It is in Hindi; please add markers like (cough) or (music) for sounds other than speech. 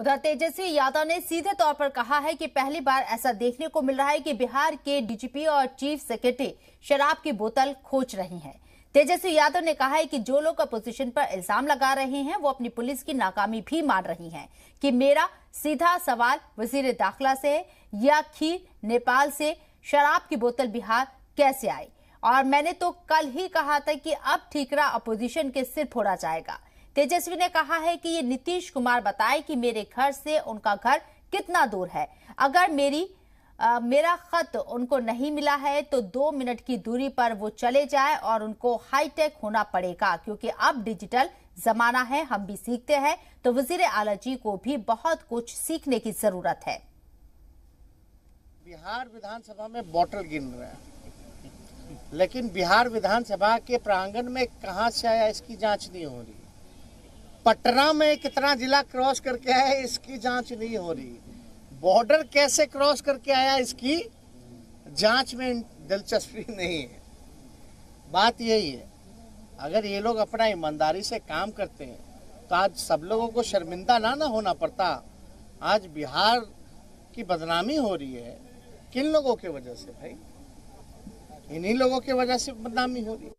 उधर तेजस्वी यादव ने सीधे तौर पर कहा है कि पहली बार ऐसा देखने को मिल रहा है कि बिहार के डीजीपी और चीफ सेक्रेटरी शराब की बोतल खोज रही हैं। तेजस्वी यादव ने कहा है कि जो लोग अपोजिशन पर इल्जाम लगा रहे हैं वो अपनी पुलिस की नाकामी भी मान रही हैं कि मेरा सीधा सवाल वजीर दाखिला से या खीर नेपाल से शराब की बोतल बिहार कैसे आई और मैंने तो कल ही कहा था कि अब ठीकरा अपोजिशन के सिर फोड़ा जाएगा तेजस्वी ने कहा है कि ये नीतीश कुमार बताए कि मेरे घर से उनका घर कितना दूर है अगर मेरी आ, मेरा खत उनको नहीं मिला है तो दो मिनट की दूरी पर वो चले जाए और उनको हाईटेक होना पड़ेगा क्योंकि अब डिजिटल जमाना है हम भी सीखते हैं तो वजीर आला जी को भी बहुत कुछ सीखने की जरूरत है बिहार विधानसभा में बॉटल गिन रहे हैं लेकिन बिहार विधानसभा के प्रांगण में कहा से आया इसकी जांच नहीं हो रही पटना में कितना जिला क्रॉस करके आया इसकी जांच नहीं हो रही बॉर्डर कैसे क्रॉस करके आया इसकी जांच में दिलचस्पी (laughs) नहीं है बात यही है अगर ये लोग अपना ईमानदारी से काम करते हैं तो आज सब लोगों को शर्मिंदा ना ना होना पड़ता आज बिहार की बदनामी हो रही है किन लोगों के वजह से भाई इन्हीं लोगों के वजह से बदनामी हो रही है